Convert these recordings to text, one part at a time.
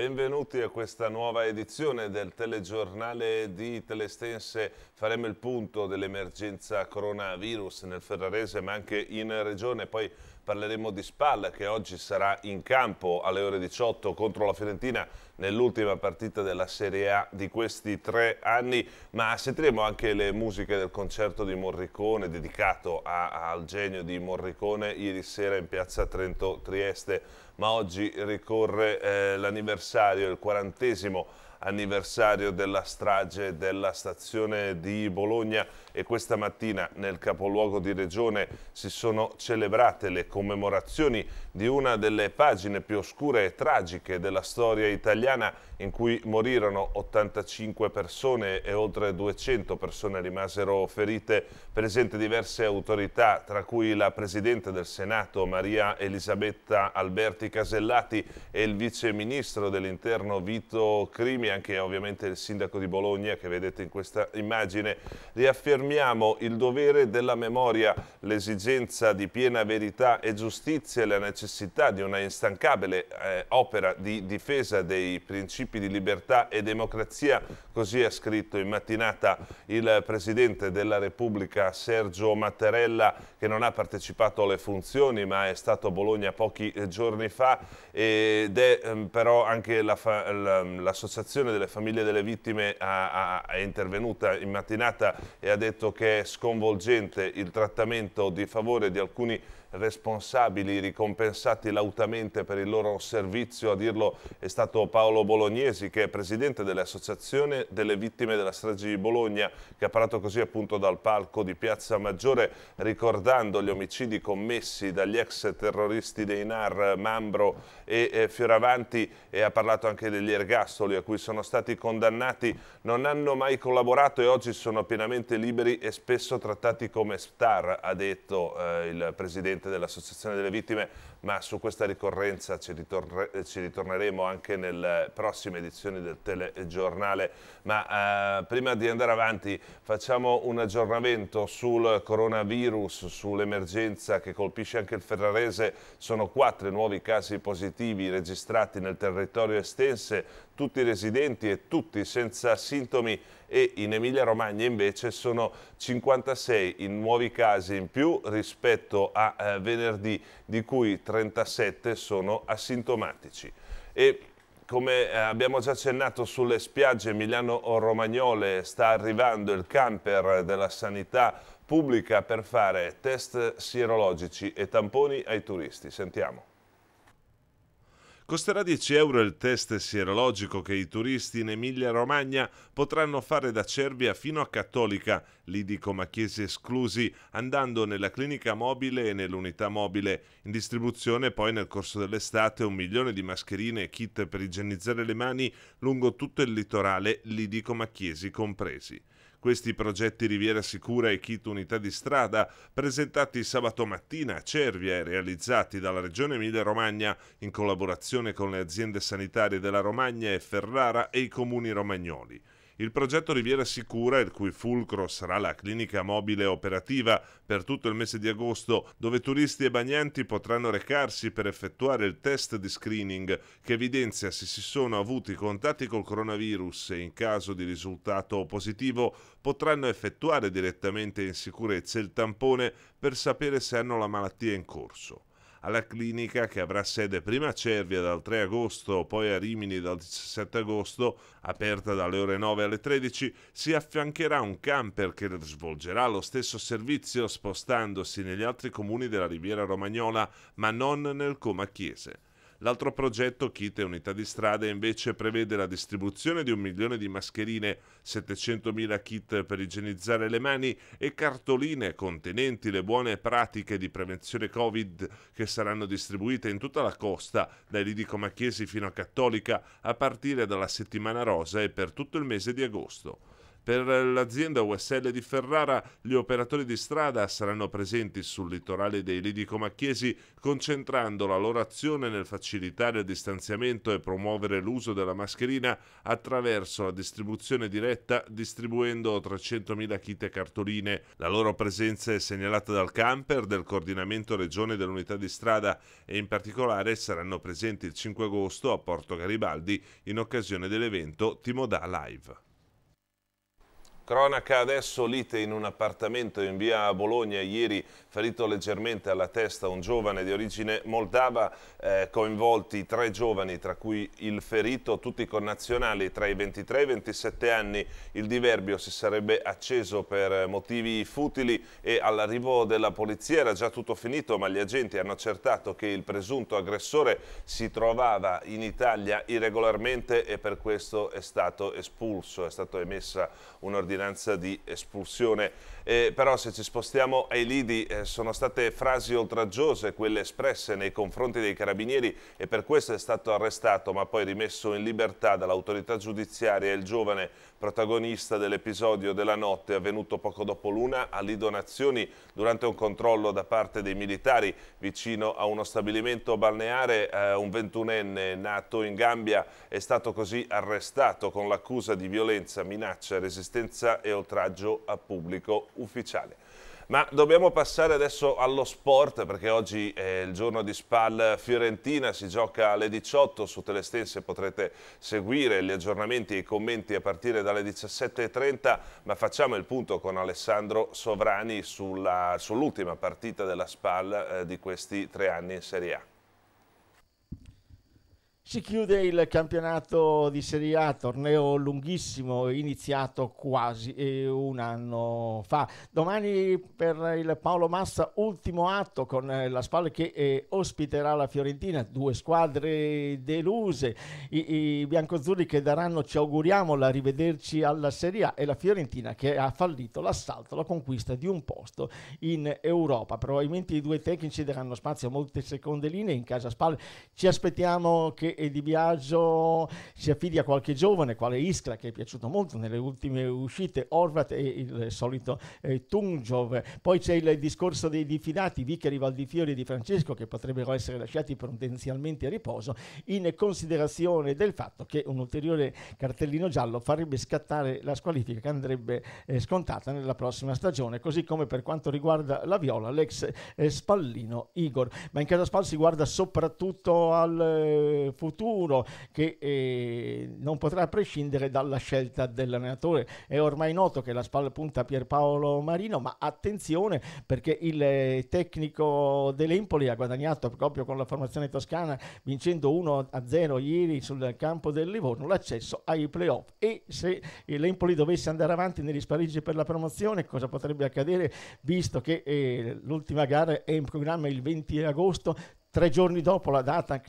Benvenuti a questa nuova edizione del telegiornale di Telestense. Faremo il punto dell'emergenza coronavirus nel Ferrarese ma anche in regione. Poi parleremo di Spal che oggi sarà in campo alle ore 18 contro la Fiorentina nell'ultima partita della Serie A di questi tre anni, ma sentiremo anche le musiche del concerto di Morricone dedicato a, al genio di Morricone ieri sera in piazza Trento Trieste, ma oggi ricorre eh, l'anniversario, il quarantesimo anniversario della strage della stazione di Bologna e questa mattina nel capoluogo di regione si sono celebrate le commemorazioni di una delle pagine più oscure e tragiche della storia italiana in cui morirono 85 persone e oltre 200 persone rimasero ferite, presente diverse autorità, tra cui la Presidente del Senato Maria Elisabetta Alberti Casellati e il Vice Ministro dell'Interno Vito Crimi, anche ovviamente il Sindaco di Bologna che vedete in questa immagine. Riaffermiamo il dovere della memoria, l'esigenza di piena verità e giustizia e la necessità di una instancabile eh, opera di difesa dei principi principi di libertà e democrazia, così ha scritto in mattinata il Presidente della Repubblica Sergio Mattarella che non ha partecipato alle funzioni ma è stato a Bologna pochi eh, giorni fa ed è ehm, però anche l'associazione la fa delle famiglie delle vittime ha, ha, è intervenuta in mattinata e ha detto che è sconvolgente il trattamento di favore di alcuni responsabili ricompensati lautamente per il loro servizio, a dirlo è stato Paolo Bolognesi che è presidente dell'Associazione delle Vittime della Strage di Bologna che ha parlato così appunto dal palco di Piazza Maggiore ricordando gli omicidi commessi dagli ex terroristi dei NAR Mambro e Fioravanti e ha parlato anche degli ergastoli a cui sono stati condannati, non hanno mai collaborato e oggi sono pienamente liberi e spesso trattati come star, ha detto eh, il presidente presidente dell'Associazione delle Vittime ma su questa ricorrenza ci, ritorne ci ritorneremo anche nelle prossime edizioni del telegiornale. Ma eh, prima di andare avanti facciamo un aggiornamento sul coronavirus, sull'emergenza che colpisce anche il Ferrarese. Sono quattro nuovi casi positivi registrati nel territorio estense, tutti residenti e tutti senza sintomi e in Emilia Romagna invece sono 56 i nuovi casi in più rispetto a eh, venerdì, di cui 37 sono asintomatici. E come eh, abbiamo già accennato sulle spiagge Milano-Romagnole sta arrivando il camper della sanità pubblica per fare test sierologici e tamponi ai turisti. Sentiamo. Costerà 10 euro il test sierologico che i turisti in Emilia-Romagna potranno fare da Cervia fino a Cattolica, Lidico Macchiesi esclusi, andando nella clinica mobile e nell'unità mobile. In distribuzione poi nel corso dell'estate un milione di mascherine e kit per igienizzare le mani lungo tutto il litorale, Lidico Macchiesi compresi. Questi progetti Riviera Sicura e Kit Unità di Strada, presentati sabato mattina a Cervia e realizzati dalla Regione Emilia-Romagna in collaborazione con le aziende sanitarie della Romagna e Ferrara e i comuni romagnoli. Il progetto Riviera Sicura, il cui fulcro sarà la clinica mobile operativa per tutto il mese di agosto, dove turisti e bagnanti potranno recarsi per effettuare il test di screening che evidenzia se si sono avuti contatti col coronavirus e in caso di risultato positivo potranno effettuare direttamente in sicurezza il tampone per sapere se hanno la malattia in corso alla clinica che avrà sede prima a Cervia dal 3 agosto, poi a Rimini dal 17 agosto, aperta dalle ore 9 alle 13, si affiancherà un camper che svolgerà lo stesso servizio spostandosi negli altri comuni della Riviera Romagnola, ma non nel Coma Chiese. L'altro progetto, Kit e Unità di Strada, invece prevede la distribuzione di un milione di mascherine, 700.000 kit per igienizzare le mani e cartoline contenenti le buone pratiche di prevenzione Covid che saranno distribuite in tutta la costa, dai Lidico Macchiesi fino a Cattolica, a partire dalla settimana rosa e per tutto il mese di agosto. Per l'azienda USL di Ferrara gli operatori di strada saranno presenti sul litorale dei Lidico Macchiesi concentrando la loro azione nel facilitare il distanziamento e promuovere l'uso della mascherina attraverso la distribuzione diretta distribuendo 300.000 kit e cartoline. La loro presenza è segnalata dal camper del coordinamento regione dell'unità di strada e in particolare saranno presenti il 5 agosto a Porto Garibaldi in occasione dell'evento Timodà Live. Cronaca adesso lite in un appartamento in via Bologna, ieri ferito leggermente alla testa un giovane di origine moldava, eh, coinvolti tre giovani tra cui il ferito, tutti connazionali tra i 23 e i 27 anni. Il diverbio si sarebbe acceso per motivi futili e all'arrivo della polizia era già tutto finito ma gli agenti hanno accertato che il presunto aggressore si trovava in Italia irregolarmente e per questo è stato espulso, è stata emessa un'ordinazione ordinanza di espulsione eh, però se ci spostiamo ai lidi eh, sono state frasi oltraggiose quelle espresse nei confronti dei carabinieri e per questo è stato arrestato ma poi rimesso in libertà dall'autorità giudiziaria il giovane protagonista dell'episodio della notte avvenuto poco dopo l'una a Lido Nazioni durante un controllo da parte dei militari vicino a uno stabilimento balneare eh, un ventunenne nato in Gambia è stato così arrestato con l'accusa di violenza, minaccia, resistenza e oltraggio a pubblico ufficiale. Ma dobbiamo passare adesso allo sport perché oggi è il giorno di Spal Fiorentina, si gioca alle 18 su Telestense, potrete seguire gli aggiornamenti e i commenti a partire dalle 17.30, ma facciamo il punto con Alessandro Sovrani sull'ultima sull partita della Spal eh, di questi tre anni in Serie A. Si chiude il campionato di Serie A, torneo lunghissimo, iniziato quasi eh, un anno fa. Domani per il Paolo Massa, ultimo atto con eh, la Spalle che eh, ospiterà la Fiorentina, due squadre deluse, i, i biancozzurri che daranno, ci auguriamo, la rivederci alla Serie A e la Fiorentina che ha fallito l'assalto, la conquista di un posto in Europa. Probabilmente i due tecnici daranno spazio a molte seconde linee, in casa Spalle. ci aspettiamo che eh, e Di viaggio si affidi a qualche giovane, quale Iskra che è piaciuto molto nelle ultime uscite, Orvat e il solito eh, Tunjov. Poi c'è il discorso dei diffidati, Vicari, Valdifiori e Di Francesco che potrebbero essere lasciati potenzialmente a riposo in considerazione del fatto che un ulteriore cartellino giallo farebbe scattare la squalifica che andrebbe eh, scontata nella prossima stagione, così come per quanto riguarda la Viola, l'ex eh, Spallino Igor. Ma in casa Spal si guarda soprattutto al eh, futuro futuro che eh, non potrà prescindere dalla scelta dell'allenatore. È ormai noto che la spalla punta Pierpaolo Marino, ma attenzione perché il eh, tecnico dell'Empoli ha guadagnato proprio con la formazione toscana vincendo 1-0 ieri sul campo del Livorno l'accesso ai playoff e se l'Empoli dovesse andare avanti negli spareggi per la promozione cosa potrebbe accadere visto che eh, l'ultima gara è in programma il 20 agosto tre giorni dopo la data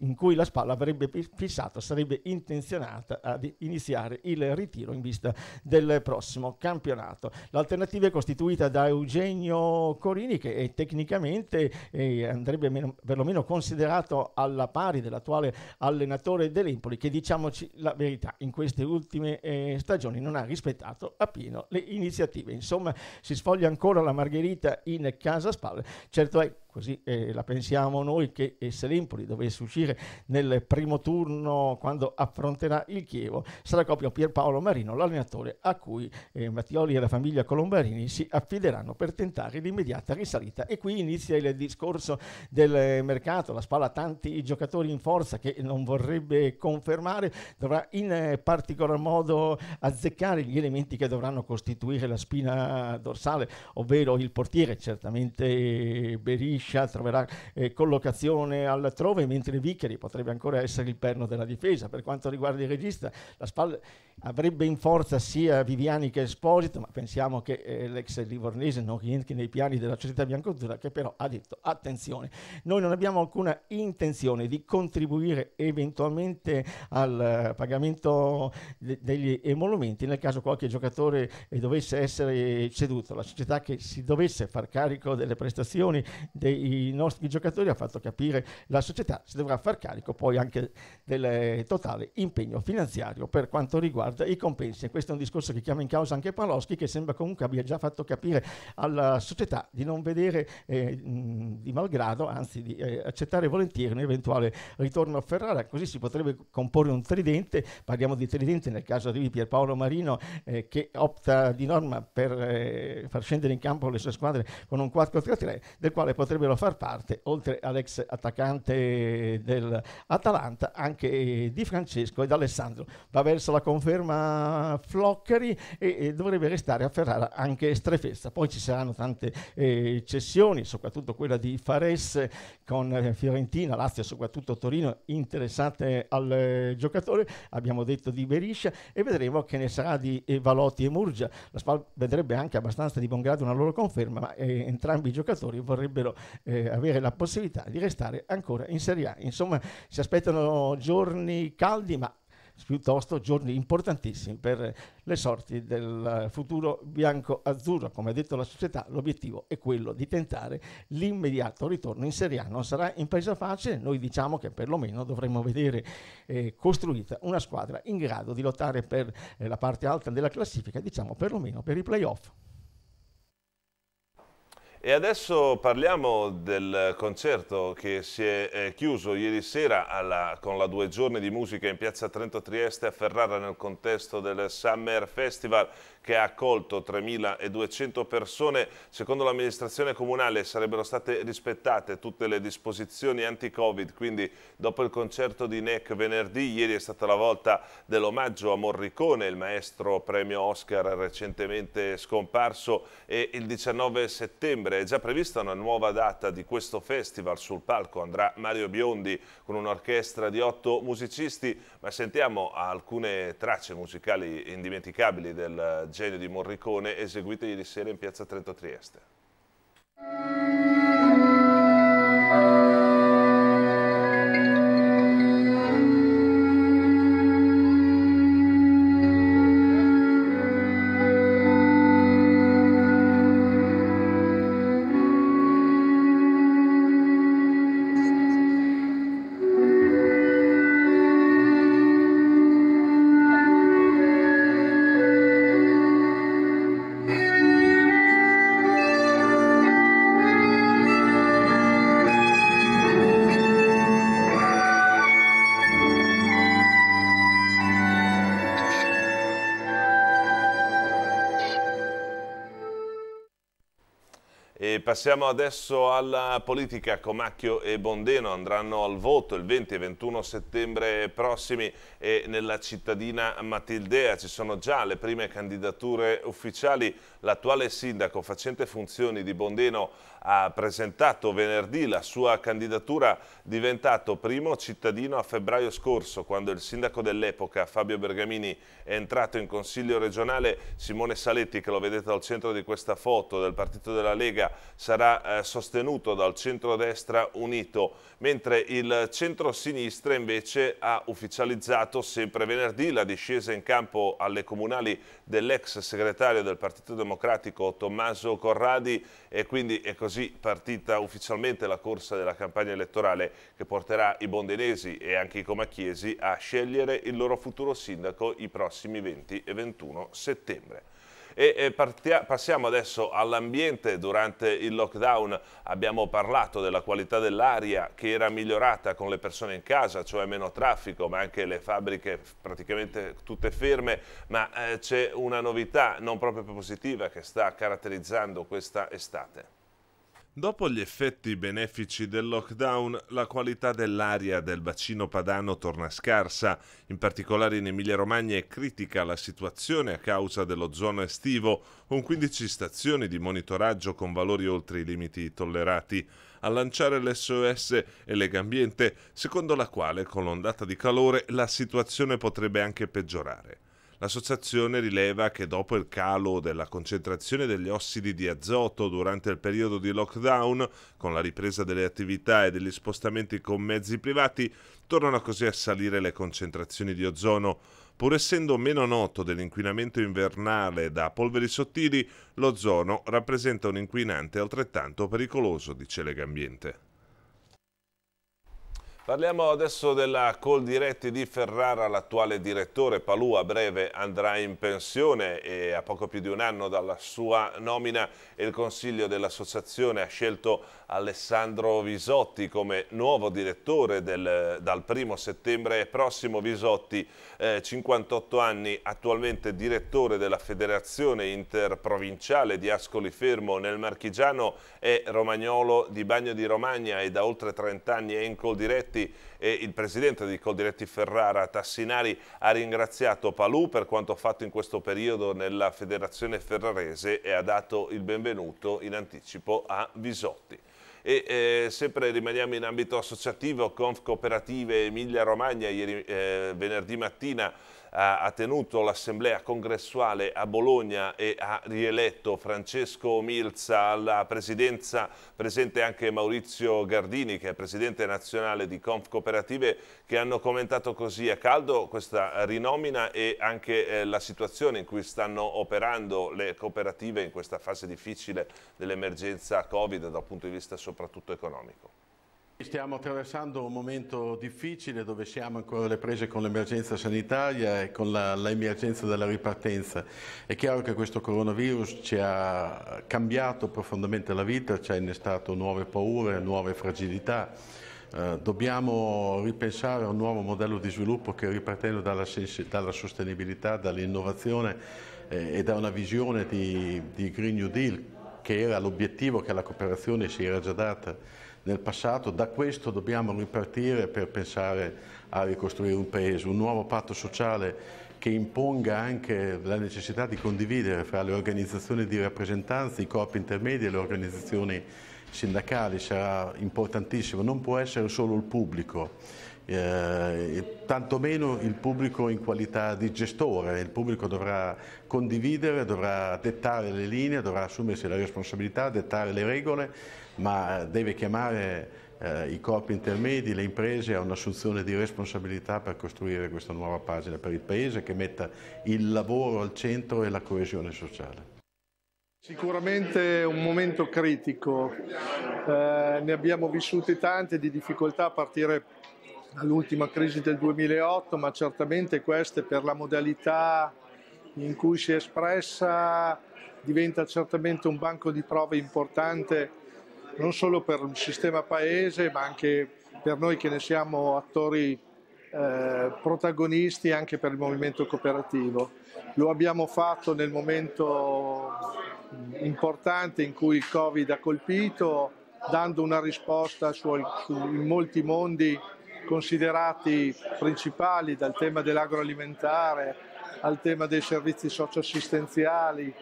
in cui la spalla avrebbe fissato, sarebbe intenzionata ad iniziare il ritiro in vista del prossimo campionato. L'alternativa è costituita da Eugenio Corini che è tecnicamente eh, andrebbe meno, perlomeno considerato alla pari dell'attuale allenatore dell'Empoli che diciamoci la verità in queste ultime eh, stagioni non ha rispettato appieno le iniziative. Insomma si sfoglia ancora la margherita in casa Spalla. Certo è così eh, la pensiamo noi che eh, se l'Empoli dovesse uscire Brasile nel primo turno quando affronterà il Chievo. Sarà proprio Pierpaolo Marino l'allenatore a cui eh, Mattioli e la famiglia Colombarini si affideranno per tentare l'immediata risalita. E qui inizia il discorso del mercato, la Spalla ha tanti giocatori in forza che non vorrebbe confermare, dovrà in particolar modo azzeccare gli elementi che dovranno costituire la spina dorsale, ovvero il portiere, certamente Beriscia troverà eh, collocazione altrove, mentre Vic Siccheri potrebbe ancora essere il perno della difesa. Per quanto riguarda il regista, la spalla avrebbe in forza sia Viviani che Esposito, ma pensiamo che eh, l'ex livornese non rientri nei piani della società biancozzurra, che però ha detto attenzione, noi non abbiamo alcuna intenzione di contribuire eventualmente al eh, pagamento de- degli emolumenti nel caso qualche giocatore eh, dovesse essere ceduto. La società che si dovesse far carico delle prestazioni dei nostri giocatori ha fatto capire la società si dovrà fare far carico poi anche del eh, totale impegno finanziario per quanto riguarda i compensi. questo è un discorso che chiama in causa anche Paloschi che sembra comunque abbia già fatto capire alla società di non vedere eh, di malgrado, anzi di eh, accettare volentieri un eventuale ritorno a Ferrara, così si potrebbe comporre un tridente, parliamo di tridente nel caso arrivi Pierpaolo Marino eh, che opta di norma per eh, far scendere in campo le sue squadre con un 4-3-3 del quale potrebbero far parte, oltre all'ex attaccante del dell'Atalanta anche eh, di Francesco e d'Alessandro. Va verso la conferma Floccheri e, e, dovrebbe restare a Ferrara anche Strefezza. Poi ci saranno tante eh, cessioni, soprattutto quella di Fares con eh, Fiorentina, Lazio, soprattutto Torino, interessate al eh, giocatore. Abbiamo detto di Beriscia e vedremo che ne sarà di eh, Valotti e Murgia. La Spal vedrebbe anche abbastanza di buon grado una loro conferma, ma entrambi i giocatori vorrebbero avere la possibilità di restare ancora in Serie A. In insomma si aspettano giorni caldi ma piuttosto giorni importantissimi per le sorti del futuro bianco-azzurro. Come ha detto la società, l'obiettivo è quello di tentare l'immediato ritorno in Serie A. Non sarà impresa facile, noi diciamo che perlomeno dovremmo vedere eh, costruita una squadra in grado di lottare per eh, la parte alta della classifica, diciamo perlomeno per i playoff. E adesso parliamo del concerto che si è chiuso ieri sera alla, con la due giorni di musica in piazza Trento Trieste a Ferrara nel contesto del Summer Festival che ha accolto 3.200 persone. Secondo l'amministrazione comunale sarebbero state rispettate tutte le disposizioni anti-Covid, quindi dopo il concerto di NEC venerdì, ieri è stata la volta dell'omaggio a Morricone, il maestro premio Oscar recentemente scomparso e il 19 settembre è già prevista una nuova data di questo festival sul palco andrà Mario Biondi con un'orchestra di otto musicisti ma sentiamo alcune tracce musicali indimenticabili del Genio di Morricone eseguito ieri sera in piazza Trento Trieste. Passiamo adesso alla politica. Comacchio e Bondeno andranno al voto il 20 e 21 settembre prossimi e nella cittadina Matildea ci sono già le prime candidature ufficiali. L'attuale sindaco facente funzioni di Bondeno ha presentato venerdì la sua candidatura diventato primo cittadino a febbraio scorso quando il sindaco dell'epoca Fabio Bergamini è entrato in consiglio regionale. Simone Saletti che lo vedete al centro di questa foto del partito della Lega sarà eh, sostenuto dal centrodestra unito, mentre il centrosinistra invece ha ufficializzato sempre venerdì la discesa in campo alle comunali dell'ex segretario del Partito Democratico Tommaso Corradi e quindi è così partita ufficialmente la corsa della campagna elettorale che porterà i bondenesi e anche i comacchiesi a scegliere il loro futuro sindaco i prossimi 20 e 21 settembre. E passiamo adesso all'ambiente. Durante il lockdown abbiamo parlato della qualità dell'aria che era migliorata con le persone in casa, cioè meno traffico, ma anche le fabbriche praticamente tutte ferme. Ma eh, c'è una novità non proprio positiva che sta caratterizzando questa estate. Dopo gli effetti benefici del lockdown, la qualità dell'aria del bacino padano torna scarsa, in particolare in Emilia-Romagna è critica la situazione a causa dell'ozono estivo, con 15 stazioni di monitoraggio con valori oltre i limiti tollerati. A lanciare l'SOS è Legambiente, secondo la quale con l'ondata di calore la situazione potrebbe anche peggiorare. L'associazione rileva che dopo il calo della concentrazione degli ossidi di azoto durante il periodo di lockdown, con la ripresa delle attività e degli spostamenti con mezzi privati, tornano così a salire le concentrazioni di ozono. Pur essendo meno noto dell'inquinamento invernale da polveri sottili, l'ozono rappresenta un inquinante altrettanto pericoloso, dice Legambiente. Parliamo adesso della Col Diretti di Ferrara, l'attuale direttore Palù a breve andrà in pensione e a poco più di un anno dalla sua nomina il consiglio dell'associazione ha scelto Alessandro Visotti come nuovo direttore del, dal primo settembre prossimo. Visotti, eh, 58 anni, attualmente direttore della Federazione Interprovinciale di Ascoli Fermo nel Marchigiano è Romagnolo di Bagno di Romagna e da oltre 30 anni è in Coldiretti e il presidente di Coldiretti Ferrara Tassinari ha ringraziato Palù per quanto fatto in questo periodo nella Federazione Ferrarese e ha dato il benvenuto in anticipo a Visotti. E eh, sempre rimaniamo in ambito associativo, Conf Cooperative Emilia Romagna, ieri, eh, venerdì mattina ha tenuto l'assemblea congressuale a Bologna e ha rieletto Francesco Mirza alla presidenza, presente anche Maurizio Gardini che è presidente nazionale di Conf Cooperative che hanno commentato così a caldo questa rinomina e anche eh, la situazione in cui stanno operando le cooperative in questa fase difficile dell'emergenza Covid dal punto di vista soprattutto economico. Stiamo attraversando un momento difficile dove siamo ancora alle prese con l'emergenza sanitaria e con l'emergenza della ripartenza. È chiaro che questo coronavirus ci ha cambiato profondamente la vita, ci ha innestato nuove paure, nuove fragilità. Eh, dobbiamo ripensare a un nuovo modello di sviluppo che ripartendo dalla, dalla sostenibilità, dall'innovazione eh, e da una visione di, di Green New Deal che era l'obiettivo che la cooperazione si era già data nel passato, da questo dobbiamo ripartire per pensare a ricostruire un paese, un nuovo patto sociale che imponga anche la necessità di condividere fra le organizzazioni di rappresentanza, i corpi intermedi e le organizzazioni sindacali sarà importantissimo, non può essere solo il pubblico eh, tantomeno il pubblico in qualità di gestore, il pubblico dovrà condividere, dovrà dettare le linee, dovrà assumersi la responsabilità, dettare le regole, ma eh, deve chiamare eh, i corpi intermedi, le imprese a un'assunzione di responsabilità per costruire questa nuova pagina per il Paese che metta il lavoro al centro e la coesione sociale. Sicuramente è un momento critico, eh, ne abbiamo vissute tante di difficoltà a partire all'ultima crisi del 2008, ma certamente queste per la modalità in cui si è espressa diventa certamente un banco di prove importante non solo per il sistema paese ma anche per noi che ne siamo attori eh, protagonisti anche per il movimento cooperativo. Lo abbiamo fatto nel momento importante in cui il Covid ha colpito, dando una risposta su, in molti mondi considerati principali dal tema dell'agroalimentare al tema dei servizi socioassistenziali,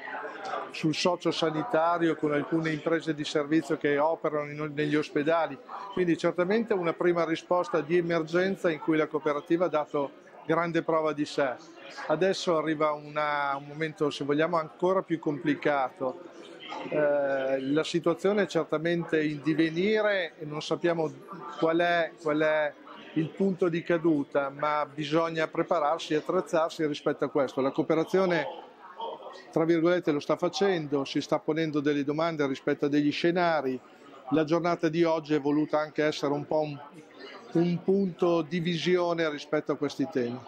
sul sociosanitario con alcune imprese di servizio che operano in, negli ospedali. Quindi certamente una prima risposta di emergenza in cui la cooperativa ha dato grande prova di sé. Adesso arriva una, un momento, se vogliamo, ancora più complicato. Eh, la situazione è certamente in divenire e non sappiamo qual è, qual è il punto di caduta, ma bisogna prepararsi e attrezzarsi rispetto a questo. La cooperazione, tra virgolette, lo sta facendo, si sta ponendo delle domande rispetto a degli scenari. La giornata di oggi è voluta anche essere un po' un, un punto di visione rispetto a questi temi.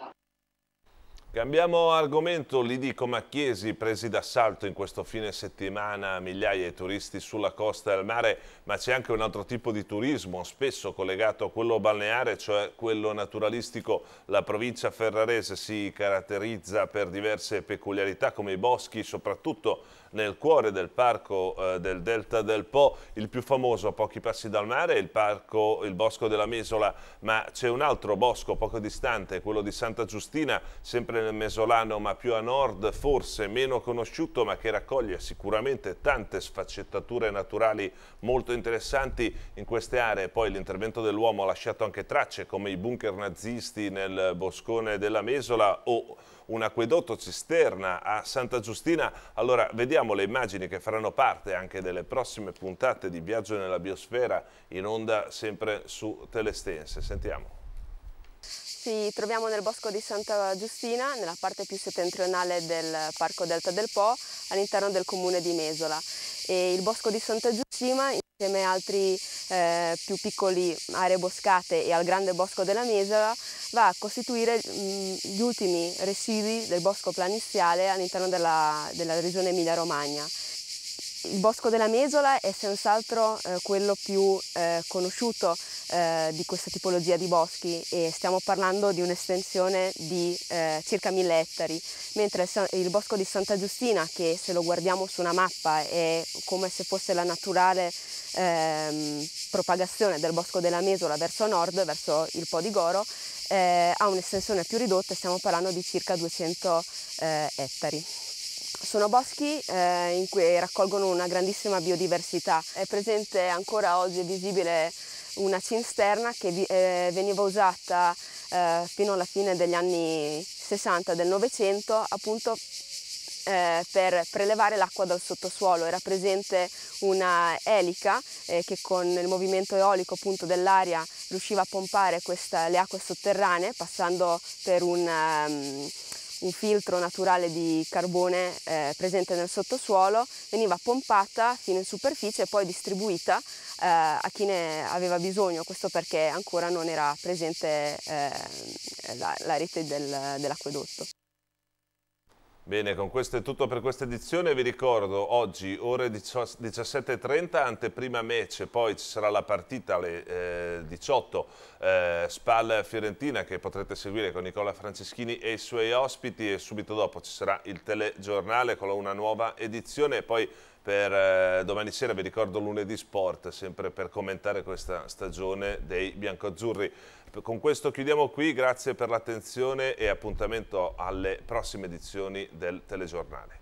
Cambiamo argomento, Lidico Macchiesi presi d'assalto in questo fine settimana migliaia di turisti sulla costa del mare, ma c'è anche un altro tipo di turismo, spesso collegato a quello balneare, cioè quello naturalistico. La provincia ferrarese si caratterizza per diverse peculiarità come i boschi, soprattutto nel cuore del parco eh, del Delta del Po, il più famoso a pochi passi dal mare il, parco, il Bosco della Mesola, ma c'è un altro bosco poco distante, quello di Santa Giustina, sempre nel Mesolano ma più a nord, forse meno conosciuto ma che raccoglie sicuramente tante sfaccettature naturali molto interessanti in queste aree. Poi l'intervento dell'uomo ha lasciato anche tracce come i bunker nazisti nel boscone della Mesola o un acquedotto cisterna a Santa Giustina. Allora vediamo le immagini che faranno parte anche delle prossime puntate di Viaggio nella Biosfera in onda sempre su Telestense. Sentiamo. Ci troviamo nel bosco di Santa Giustina, nella parte più settentrionale del Parco Delta del Po, all'interno del comune di Mesola. E il bosco di Santa Giustina Insieme a altri eh, più piccoli aree boscate e al grande bosco della Mesola va a costituire mh, gli ultimi residui del bosco planiziale all'interno della, della regione Emilia-Romagna. Il Bosco della Mesola è senz'altro eh, quello più eh, conosciuto eh, di questa tipologia di boschi e stiamo parlando di un'estensione di eh, circa 1000 ettari, mentre il Bosco di Santa Giustina, che se lo guardiamo su una mappa è come se fosse la naturale ehm, propagazione del Bosco della Mesola verso nord, verso il Po di Goro, eh, ha un'estensione più ridotta, stiamo parlando di circa 200 eh, ettari. Sono boschi eh, in cui raccolgono una grandissima biodiversità. È presente ancora oggi, è visibile una cisterna che eh, veniva usata eh, fino alla fine degli anni 60 del Novecento appunto eh, per prelevare l'acqua dal sottosuolo. Era presente una elica eh, che con il movimento eolico appunto, dell'aria riusciva a pompare questa, le acque sotterranee passando per un... Um, un filtro naturale di carbone eh, presente nel sottosuolo, veniva pompata fino in superficie e poi distribuita eh, a chi ne aveva bisogno, questo perché ancora non era presente eh, la, la, rete del, dell'acquedotto. Bene, con questo è tutto per questa edizione. Vi ricordo, oggi ore 17.30, anteprima match, poi ci sarà la partita alle eh, 18, eh, Spal-Fiorentina, che potrete seguire con Nicola Franceschini e i suoi ospiti e subito dopo ci sarà il telegiornale con una nuova edizione e poi per eh, domani sera vi ricordo lunedì sport, sempre per commentare questa stagione dei biancoazzurri. Con questo chiudiamo qui, grazie per l'attenzione e appuntamento alle prossime edizioni del telegiornale.